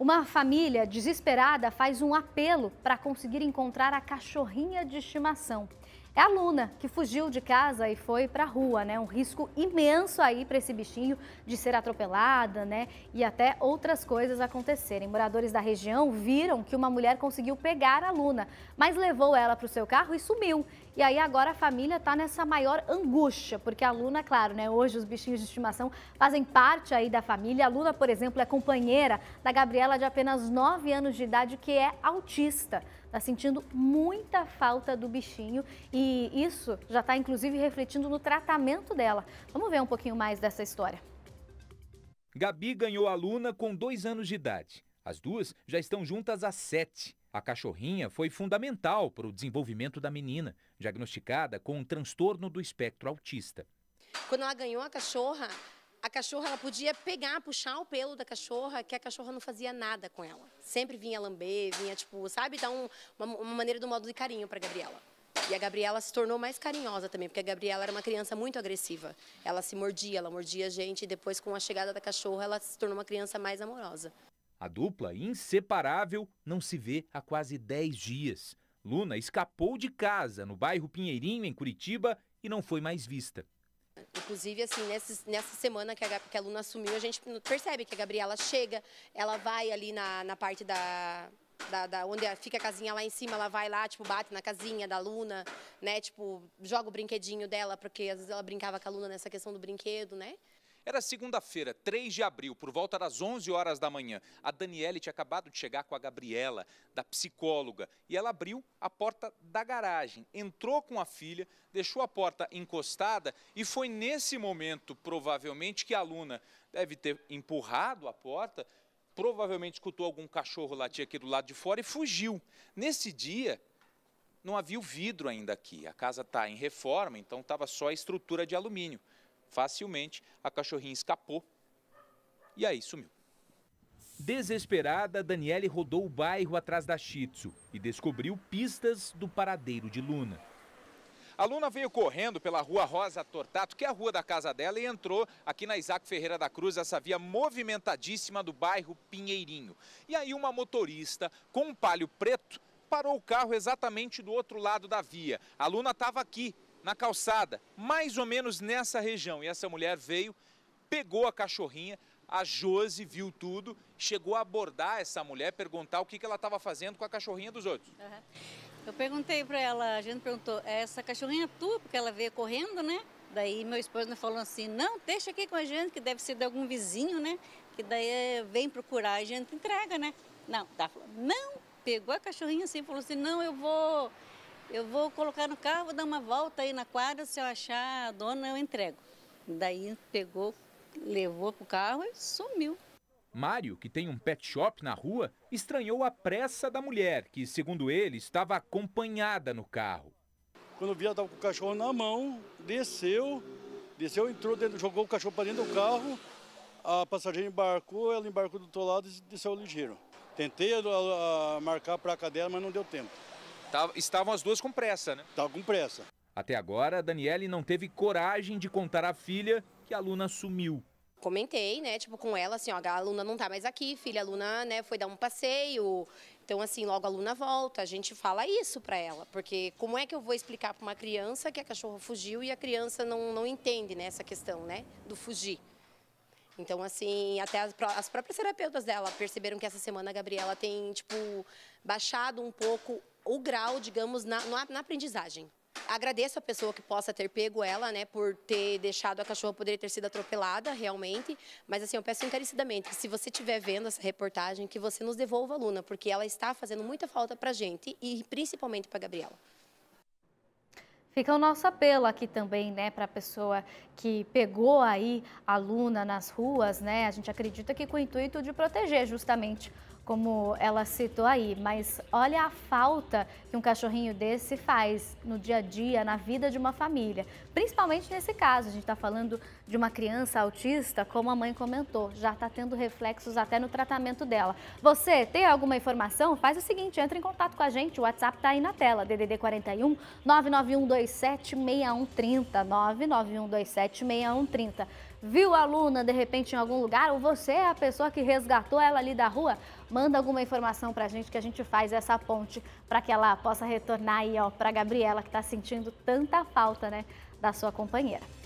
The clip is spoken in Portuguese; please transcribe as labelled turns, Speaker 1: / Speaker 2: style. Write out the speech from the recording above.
Speaker 1: Uma família desesperada faz um apelo para conseguir encontrar a cachorrinha de estimação. É a Luna, que fugiu de casa e foi para a rua, né? Um risco imenso aí para esse bichinho de ser atropelada, né? E até outras coisas acontecerem. Moradores da região viram que uma mulher conseguiu pegar a Luna, mas levou ela para o seu carro e sumiu. E aí agora a família está nessa maior angústia, porque a Luna, claro, né? Hoje os bichinhos de estimação fazem parte aí da família. A Luna, por exemplo, é companheira da Gabriela de apenas 9 anos de idade, que é autista. Está sentindo muita falta do bichinho e e isso já está inclusive refletindo no tratamento dela. Vamos ver um pouquinho mais dessa história.
Speaker 2: Gabi ganhou a Luna com dois anos de idade. As duas já estão juntas há sete. A cachorrinha foi fundamental para o desenvolvimento da menina, diagnosticada com um transtorno do espectro autista.
Speaker 3: Quando ela ganhou a cachorra, a cachorra ela podia pegar, puxar o pelo da cachorra, que a cachorra não fazia nada com ela. Sempre vinha lamber, vinha tipo, sabe, dar um, uma, uma maneira do um modo de carinho para Gabriela. E a Gabriela se tornou mais carinhosa também, porque a Gabriela era uma criança muito agressiva. Ela se mordia, ela mordia a gente e depois com a chegada da cachorra ela se tornou uma criança mais amorosa.
Speaker 2: A dupla inseparável não se vê há quase 10 dias. Luna escapou de casa no bairro Pinheirinho, em Curitiba, e não foi mais vista.
Speaker 3: Inclusive, assim, nessa semana que a, que a Luna assumiu, a gente percebe que a Gabriela chega, ela vai ali na, na parte da, da, da, onde é, fica a casinha lá em cima, ela vai lá, tipo, bate na casinha da Luna, né? Tipo, joga o brinquedinho dela, porque às vezes ela brincava com a Luna nessa questão do brinquedo, né?
Speaker 2: Era segunda-feira, 3 de abril, por volta das 11 horas da manhã. A Daniele tinha acabado de chegar com a Gabriela, da psicóloga, e ela abriu a porta da garagem, entrou com a filha, deixou a porta encostada e foi nesse momento, provavelmente, que a aluna deve ter empurrado a porta provavelmente escutou algum cachorro latir aqui do lado de fora e fugiu. Nesse dia, não havia o vidro ainda aqui. A casa está em reforma, então estava só a estrutura de alumínio. Facilmente, a cachorrinha escapou e aí sumiu. Desesperada, Daniele rodou o bairro atrás da Shih Tzu e descobriu pistas do paradeiro de Luna. A aluna veio correndo pela rua Rosa Tortato, que é a rua da casa dela, e entrou aqui na Isaac Ferreira da Cruz, essa via movimentadíssima do bairro Pinheirinho. E aí uma motorista com um palio preto parou o carro exatamente do outro lado da via. A aluna estava aqui, na calçada, mais ou menos nessa região. E essa mulher veio, pegou a cachorrinha, a Josi viu tudo, chegou a abordar essa mulher, perguntar o que, que ela estava fazendo com a cachorrinha dos outros. Uhum.
Speaker 1: Eu perguntei para ela, a gente perguntou, é essa cachorrinha é tua? Porque ela veio correndo, né? Daí meu esposo falou assim, não, deixa aqui com a gente, que deve ser de algum vizinho, né? Que daí eh, vem procurar, a gente entrega, né? Não, tá, não, pegou a cachorrinha assim, falou assim, não, eu vou, eu vou colocar no carro, vou dar uma volta aí na quadra, se eu achar a dona, eu entrego. Daí pegou, levou pro carro e sumiu.
Speaker 2: Mário, que tem um pet shop na rua, estranhou a pressa da mulher, que, segundo ele, estava acompanhada no carro.
Speaker 1: Quando vi, ela estava com o cachorro na mão, desceu, desceu, entrou dentro, jogou o cachorro para dentro do carro, a passageira embarcou, ela embarcou do outro lado e desceu
Speaker 2: ligeiro. Tentei a, a, marcar a placa dela, mas não deu tempo. Tava, tá, estavam as duas com pressa, né? Estavam com pressa. Até agora, a Daniele não teve coragem de contar à filha que a aluna sumiu
Speaker 3: comentei, né, tipo, com ela, assim, ó, a aluna não tá mais aqui, filha, a aluna, né, foi dar um passeio, então, assim, logo a aluna volta, a gente fala isso para ela, porque como é que eu vou explicar para uma criança que a cachorra fugiu e a criança não, não entende, né, essa questão, né, do fugir. Então, assim, até as, as próprias terapeutas dela perceberam que essa semana a Gabriela tem, tipo, baixado um pouco o grau, digamos, na, na, na aprendizagem agradeço a pessoa que possa ter pego ela, né, por ter deixado a cachorra poder ter sido atropelada realmente, mas assim, eu peço encarecidamente que se você estiver vendo essa reportagem, que você nos devolva a Luna, porque ela está fazendo muita falta para a gente e principalmente a Gabriela.
Speaker 1: Fica o nosso apelo aqui também, né, para a pessoa que pegou aí a Luna nas ruas, né? A gente acredita que com o intuito de proteger justamente como ela citou aí, mas olha a falta que um cachorrinho desse faz no dia a dia, na vida de uma família. Principalmente nesse caso, a gente está falando de uma criança autista, como a mãe comentou, já está tendo reflexos até no tratamento dela. Você tem alguma informação? Faz o seguinte, entre em contato com a gente, o WhatsApp está aí na tela, DDD 41 99127 6130, 6130 viu a aluna de repente em algum lugar ou você é a pessoa que resgatou ela ali da rua, manda alguma informação para a gente que a gente faz essa ponte para que ela possa retornar aí ó para Gabriela que está sentindo tanta falta, né, da sua companheira.